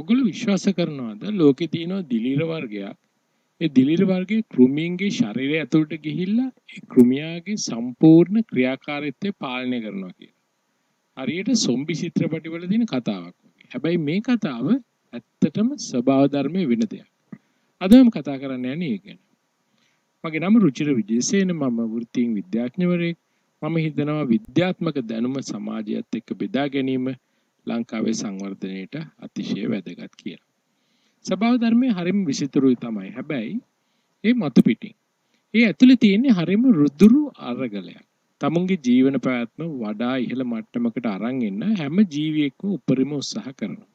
ඔගොල්ලෝ විශ්වාස කරනවාද ලෝකේ තියෙනවා දිලිර වර්ගයක්. ඒ දිලිර වර්ගයේ කෘමීන්ගේ ශරීරය ඇතුළට ගිහිල්ලා ඒ කෘමියාගේ සම්පූර්ණ ක්‍රියාකාරීත්වය පාලනය කරනවා කියලා. හරියට සොම්බි චිත්‍රපටිවල තියෙන කතාවක් වගේ. හැබැයි මේ කතාව ඇත්තටම ස්වභාව ධර්මයේ වෙන දෙයක්. අද මම කතා කරන්න යන්නේ ඒ ගැන. මගේ නම රුචිර විජේසේන මම වෘත්තීන් විද්‍යාඥවරයෙක්. මම හිතනවා විද්‍යාත්මක දැනුම සමාජයත් එක්ක බෙදා ගැනීම ලංකාවේ සංවර්ධනයට අතිශය වැදගත් කියලා. සබාව ධර්මයේ හරිම විසිතුරුයි තමයි. හැබැයි ඒ මතු පිටින්. ඒ ඇතුලේ තියෙන හරිම රුදුරු අරගලයක්. තමුන්ගේ ජීවන පැවැත්ම වඩා ඉහළ මට්ටමකට අරන් එන්න හැම ජීවියෙක්ම උපරිම උත්සාහ කරනවා.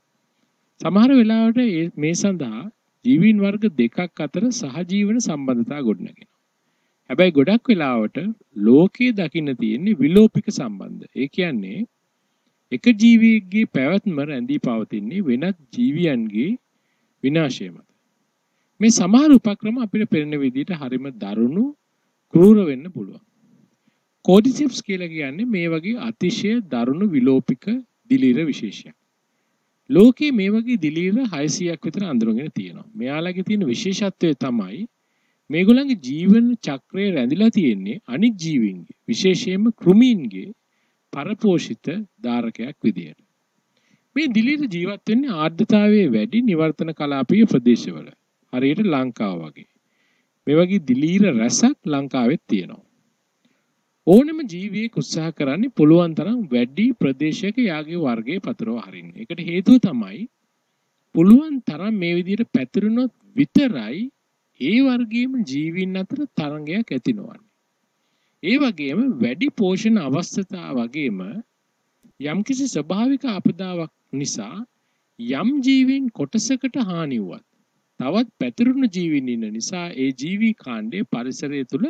සමහර වෙලාවට මේ සඳහා ජීවීන් වර්ග දෙකක් අතර සහජීවන සම්බන්ධතා ගොඩනගෙනවා. හැබැයි ගොඩක් වෙලාවට ලෝකයේ දකින්න තියෙන්නේ විලෝපික සම්බන්ධ. ඒ කියන්නේ එක ජීවියෙක්ගේ පැවැත්ම රැඳී පවතින්නේ වෙනත් ජීවියන්ගේ විනාශය මත. මේ සමහර උපක්‍රම අපිට පෙනෙන විදිහට හරිම දරුණු කෲර වෙන්න පුළුවන්. කෝඩිසෙප්ස් කියලා කියන්නේ මේ වගේ අතිශය දරුණු විලෝපික දිලීර විශේෂයක්. ලෝකේ මේ වගේ දිලීර 600ක් විතර අඳුරගෙන තියෙනවා. මෙයාලගේ තියෙන විශේෂත්වය තමයි මේගොල්ලන්ගේ ජීවන චක්‍රය රැඳිලා තියෙන්නේ අනිත් ජීවීන්ගේ විශේෂයෙන්ම කෘමීන්ගේ පරපෝෂිත ධාරකයක් විදියට. මේ දිලීර ජීවත් වෙන්නේ ආර්ද්‍රතාවයේ වැඩි නිවර්තන කලාපීය ප්‍රදේශවල. හරියට ලංකාව වගේ. මේ වගේ දිලීර රසක් ලංකාවෙත් තියෙනවා. ඕනම ජීවියෙක් උත්සාහ කරන්නේ පුළුවන් තරම් වැඩි ප්‍රදේශයක යාගේ වර්ගයේ පතරව හරින්න. ඒකට හේතුව තමයි පුළුවන් තරම් මේ විදිහට පැතිරුණොත් විතරයි ඒ වර්ගයේම ජීවීන් අතර තරංගයක් ඇති නොවන්නේ. ඒ වගේම වැඩි පෝෂණ අවස්ථතා වගේම යම්කිසි ස්වභාවික අපදාවක් නිසා යම් ජීවීන් කොටසකට හානි වුවත් තවත් පැතිරුණු ජීවීන් ඉන්න නිසා ඒ ජීවී කාණ්ඩය පරිසරය තුල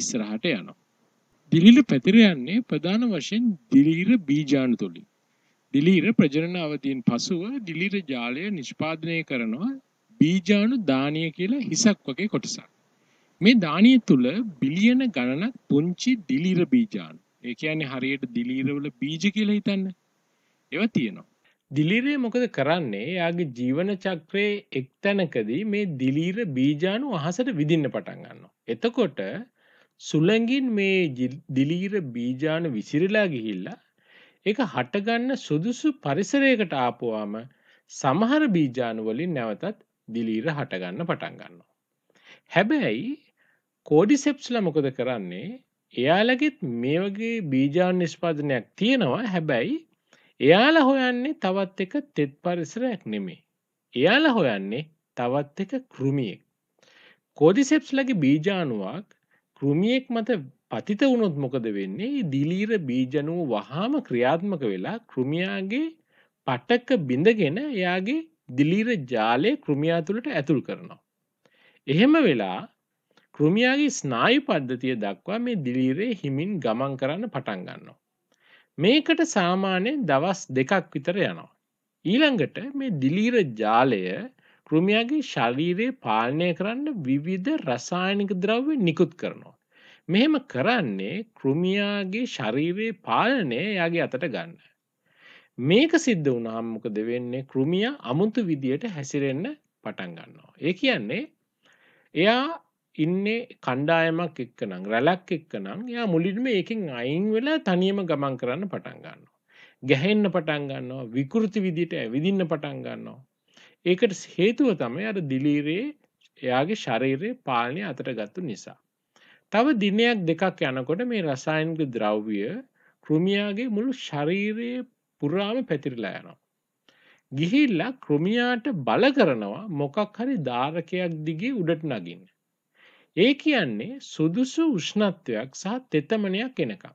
ඉස්සරහට යනවා. දිලිර පැතිර යන්නේ ප්‍රධාන වශයෙන් දිලිර බීජාණු තුලින්. දිලිර ප්‍රජනන අවධියෙන් පසුව දිලිර ජාලය නිෂ්පාදනය කරනවා බීජාණු දානීය කියලා හිසක් වගේ කොටසක්. මේ දානය තුල බිලියන ගණනක් පුංචි දිලීර බීජාණු. ඒ කියන්නේ හරියට දිලීරවල බීජ කියලා හිතන්න. ඒවා තියෙනවා. දිලීරය මොකද කරන්නේ? යාගේ ජීවන චක්‍රයේ එක් තැනකදී මේ දිලීර බීජාණු අහසට විදින්න පටන් ගන්නවා. එතකොට සුළඟින් මේ දිලීර බීජාණු විසිරලා ගිහිල්ලා ඒක හටගන්න සුදුසු පරිසරයකට ආපුවාම සමහර බීජාණු වලින් නැවතත් දිලීර හටගන්න පටන් ගන්නවා. හැබැයි කෝඩිසෙප්ස්ලා මොකද කරන්නේ එයාලගෙත් මේ වගේ බීජාන් නිෂ්පාදනයක් තියෙනවා හැබැයි එයාලා හොයන්නේ තවත් එක තෙත් පරිසරයක් නෙමේ. එයාලා හොයන්නේ තවත් එක කෘමියෙක්. කෝඩිසෙප්ස්ලගේ බීජානුවක් කෘමියෙක් මත පතිත වුණොත් මොකද වෙන්නේ? දිලීර බීජණුව වහාම ක්‍රියාත්මක වෙලා කෘමියාගේ පටක බිඳගෙන එයාගේ දිලීර ජාලය කෘමියා තුළට ඇතුල් කරනවා. එහෙම වෙලා කෘමියාගේ ස්නායු පද්ධතිය දක්වා මේ දිලීරේ හිමින් ගමන් කරන්න පටන් ගන්නවා. මේකට සාමාන්‍යයෙන් දවස් දෙකක් විතර යනවා. ඊළඟට මේ දිලීර ජාලය කෘමියාගේ ශරීරය පාලනය කරන්න විවිධ රසායනික ද්‍රව්‍ය නිකුත් කරනවා. මෙහෙම කරන්නේ කෘමියාගේ ශරීරයේ පාලනය එයාගේ අතට ගන්න. මේක සිද්ධ වුණාම මොකද වෙන්නේ? කෘමියා අමුතු විදියට හැසිරෙන්න පටන් ගන්නවා. ඒ කියන්නේ එයා ඉන්නේ කණ්ඩායමක් එක්ක නම් රැලක් එක්ක නම් එයා මුලින්ම ඒකෙන් අයින් වෙලා තනියම ගමන් කරන්න පටන් ගන්නවා. ගැහෙන්න පටන් ගන්නවා විකෘති විදිහට ඇවිදින්න පටන් ගන්නවා. ඒකට හේතුව තමයි අර දිලීරේ එයාගේ ශරීරයේ පාලනය අතට ගත්තු නිසා. තව දිනයක් දෙකක් යනකොට මේ රසායනික ද්‍රව්‍ය කෘමියාගේ මුළු ශරීරයේ පුරාම පැතිරිලා යනවා. ගිහිල්ලා කෘමියාට බල කරනවා මොකක් හරි ධාරකයක් දිගේ උඩට නගින්න. ඒ කියන්නේ සුදුසු උෂ්ණත්වයක් සහ තෙතමනයක් එනකම්.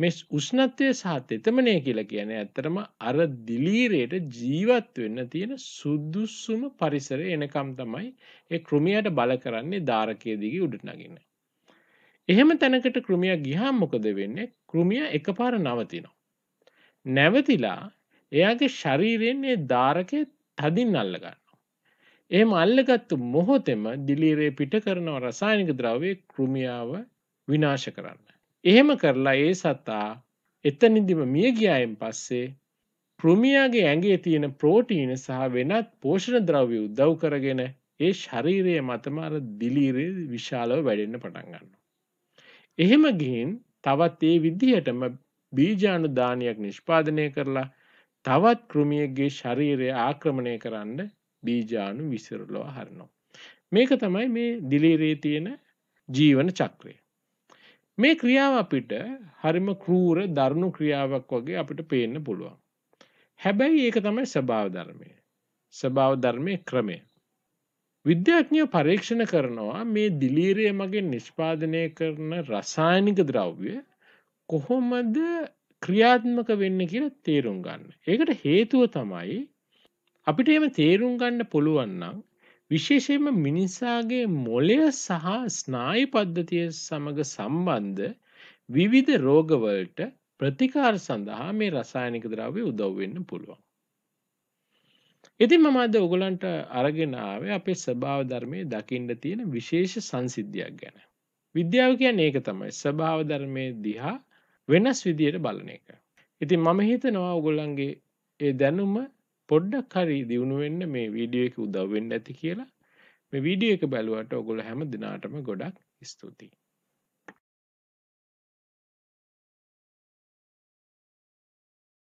මේ උෂ්ණත්වය සහ තෙතමනය කියලා කියන්නේ ඇත්තටම අර දිලීරයට ජීවත් වෙන්න තියෙන සුදුසුම පරිසරය එනකම් තමයි ඒ කෘමියට බල කරන්නේ ධාරකයේ දිගේ උඩට නගින්නේ. එහෙම තැනකට කෘමියා ගියාම මොකද වෙන්නේ? කෘමියා එකපාර නවතිනවා. නැවතිලා එයාගේ ශරීරයෙන් මේ ධාරකය තදින් අල්ල ගන්න. එහෙම අල්ලගත්තු මොහොතෙම දිලීරේ පිට කරනව රසායනික ද්‍රව්‍ය කෘමියාව විනාශ කරන්න. එහෙම කරලා ඒ සතා එතනිදිම මිය ගියායෙන් පස්සේ කෘමියාගේ ඇඟේ තියෙන ප්‍රෝටීන සහ වෙනත් පෝෂණ ද්‍රව්‍ය උදව් කරගෙන ඒ ශරීරය මතම අර දිලීරේ විශාලව වැඩෙන්න පටන් ගන්නවා. එහෙම ගිහින් තවත් ඒ විදිහටම බීජාණු දානයක් නිෂ්පාදනය කරලා තවත් කෘමියෙක්ගේ ශරීරය ආක්‍රමණය කරන්න බීජානු විසිරලවා හරනවා. මේක තමයි මේ දිලීරේ තියෙන ජීවන චක්‍රය. මේ ක්‍රියාව අපිට හරිම කරූර දරුණු ක්‍රියාවක් වගේ අපිට පේන්න පුළුවන්. හැබැයි ඒක තමයි ස්භාව ධර්මය. ස්භාව ධර්මය ක්‍රමය. විද්‍යාඥයෝ පරීක්ෂණ කරනවා මේ දිලීරය මගින් නිෂ්පාදනය කරන රසායනික ද්‍රව්‍ය කොහොමද ක්‍රියාත්මක වෙන්න කියලා තේරුම් ගන්න. ඒකට හේතුව තමයි අපිට එම තේරුම් ගන්න පුළුවන්නම් විශේෂයෙන්ම මිනිසාගේ මොලය සහ ස්නායු පද්ධතිය සමඟ සම්බන්ධ විවිධ රෝගවලට ප්‍රතිකාර සඳහා මේ රසායනික ද්‍රව්‍ය උදව් වෙන්න පුළුවන්. ඉතින් මම අද ඔයගලන්ට අරගෙන ආවේ අපේ ස්වභාව ධර්මයේ දකින්න තියෙන විශේෂ සංසිද්ධියක් ගැන. විද්‍යාව කියන්නේ ඒක තමයි. ස්වභාව ධර්මයේ දිහා වෙනස් විදියට බලන එක. ඉතින් මම හිතනවා ඔයගොල්ලන්ගේ ඒ දැනුම පොඩ්ඩක් හරි දියුණු වෙන්න මේ වීඩියෝ එක උදව් වෙන්න ඇති කියලා මේ වීඩියෝ එක බැලුවට ඔයගොල්ලෝ හැම දිනාටම ගොඩක් ස්තුතියි